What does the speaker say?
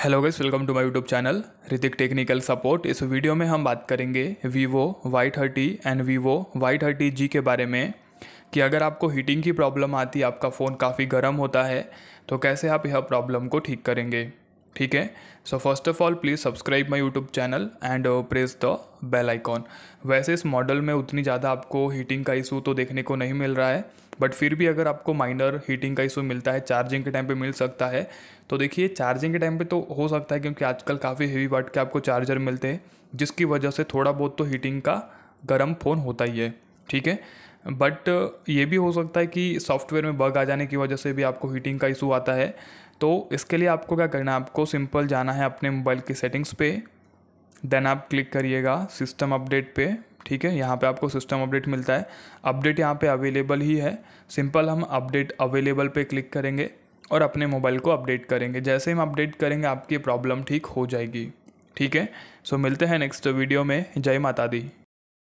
hello guys welcome to my YouTube channel Hrithik technical support इस video में हम बात करेंगे Vivo Y thirty and Vivo Y thirty G के बारे में कि अगर आपको हीटिंग की प्रॉब्लम आती है आपका फ़ोन काफ़ी गर्म होता है तो कैसे आप यह प्रॉब्लम को ठीक करेंगे ठीक है so first of all please subscribe my YouTube channel and press the bell icon वैसे इस मॉडल में उतनी ज़्यादा आपको हीटिंग का इशू तो देखने को नहीं मिल रहा है बट फिर भी अगर आपको माइनर हीटिंग का इशू मिलता है चार्जिंग के टाइम पे मिल सकता है तो देखिए चार्जिंग के टाइम पे तो हो सकता है क्योंकि आजकल काफ़ी हेवी वाट के आपको चार्जर मिलते हैं जिसकी वजह से थोड़ा बहुत तो हीटिंग का गर्म फ़ोन होता ही है ठीक है बट uh, ये भी हो सकता है कि सॉफ्टवेयर में बग आ जाने की वजह से भी आपको हीटिंग का इशू आता है तो इसके लिए आपको क्या करना है आपको सिंपल जाना है अपने मोबाइल की सेटिंग्स पे देन आप क्लिक करिएगा सिस्टम अपडेट पे ठीक है यहाँ पे आपको सिस्टम अपडेट मिलता है अपडेट यहाँ पे अवेलेबल ही है सिंपल हम अपडेट अवेलेबल पे क्लिक करेंगे और अपने मोबाइल को अपडेट करेंगे जैसे हम अपडेट करेंगे आपकी प्रॉब्लम ठीक हो जाएगी ठीक है सो मिलते हैं नेक्स्ट वीडियो में जय माता दी